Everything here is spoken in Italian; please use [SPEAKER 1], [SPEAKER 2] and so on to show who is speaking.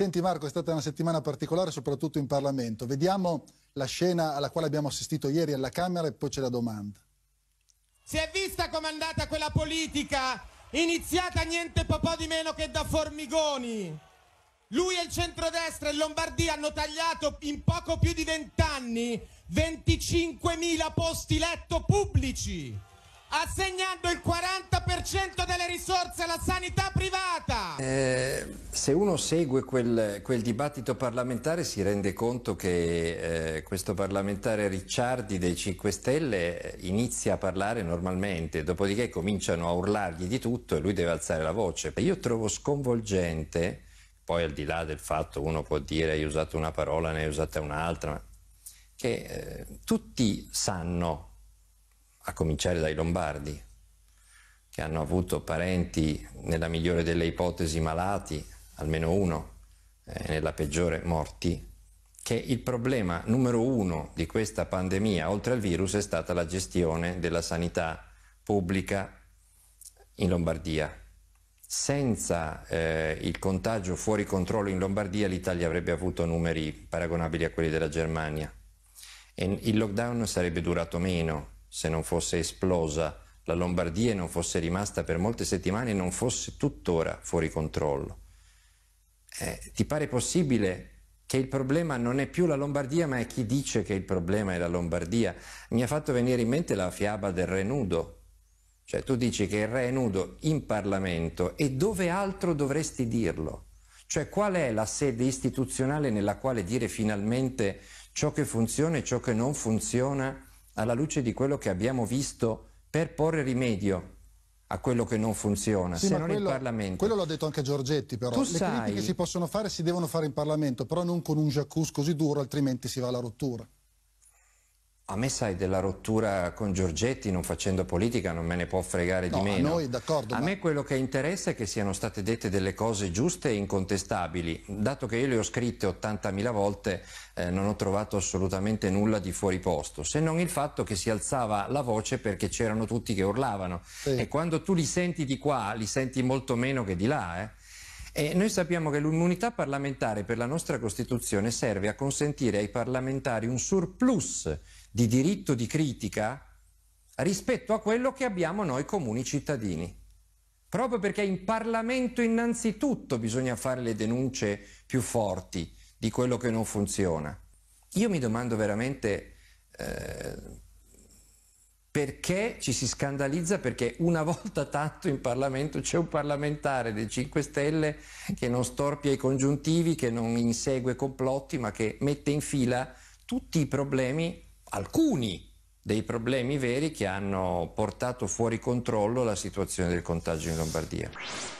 [SPEAKER 1] Senti Marco, è stata una settimana particolare soprattutto in Parlamento. Vediamo la scena alla quale abbiamo assistito ieri alla Camera e poi c'è la domanda. Si è vista com'è andata quella politica, iniziata niente po' di meno che da Formigoni. Lui e il centrodestra in Lombardia hanno tagliato in poco più di vent'anni 25.000 posti letto pubblici, assegnando il 40% 100% delle risorse alla sanità privata.
[SPEAKER 2] Eh, se uno segue quel, quel, dibattito parlamentare si rende conto che eh, questo parlamentare Ricciardi dei 5 Stelle eh, inizia a parlare normalmente, dopodiché cominciano a urlargli di tutto e lui deve alzare la voce. Io trovo sconvolgente, poi al di là del fatto uno può dire hai usato una parola, ne hai usata un'altra, che eh, tutti sanno, a cominciare dai lombardi, che hanno avuto parenti, nella migliore delle ipotesi, malati, almeno uno, eh, nella peggiore morti, che il problema numero uno di questa pandemia, oltre al virus, è stata la gestione della sanità pubblica in Lombardia. Senza eh, il contagio fuori controllo in Lombardia l'Italia avrebbe avuto numeri paragonabili a quelli della Germania e il lockdown sarebbe durato meno se non fosse esplosa la Lombardia non fosse rimasta per molte settimane e non fosse tuttora fuori controllo. Eh, ti pare possibile che il problema non è più la Lombardia, ma è chi dice che il problema è la Lombardia? Mi ha fatto venire in mente la fiaba del re nudo. Cioè tu dici che il re è nudo in Parlamento e dove altro dovresti dirlo? Cioè qual è la sede istituzionale nella quale dire finalmente ciò che funziona e ciò che non funziona alla luce di quello che abbiamo visto? per porre rimedio a quello che non funziona, sì, se non quello, in
[SPEAKER 1] Parlamento. Quello l'ha detto anche Giorgetti però, tu le sai... critiche si possono fare si devono fare in Parlamento, però non con un jacuzzi così duro, altrimenti si va alla rottura.
[SPEAKER 2] A me sai della rottura con Giorgetti, non facendo politica, non me ne può fregare no, di meno. A, noi, d'accordo. a ma... me quello che interessa è che siano state dette delle cose giuste e incontestabili. Dato che io le ho scritte 80.000 volte, eh, non ho trovato assolutamente nulla di fuori posto, se non il fatto che si alzava la voce perché c'erano tutti che urlavano. Sì. E quando tu li senti di qua, li senti molto meno che di là, eh? E noi sappiamo che l'immunità parlamentare per la nostra Costituzione serve a consentire ai parlamentari un surplus di diritto di critica rispetto a quello che abbiamo noi comuni cittadini. Proprio perché in Parlamento innanzitutto bisogna fare le denunce più forti di quello che non funziona. Io mi domando veramente eh, perché ci si scandalizza perché una volta tanto in Parlamento c'è un parlamentare dei 5 Stelle che non storpia i congiuntivi, che non insegue complotti, ma che mette in fila tutti i problemi alcuni dei problemi veri che hanno portato fuori controllo la situazione del contagio in Lombardia.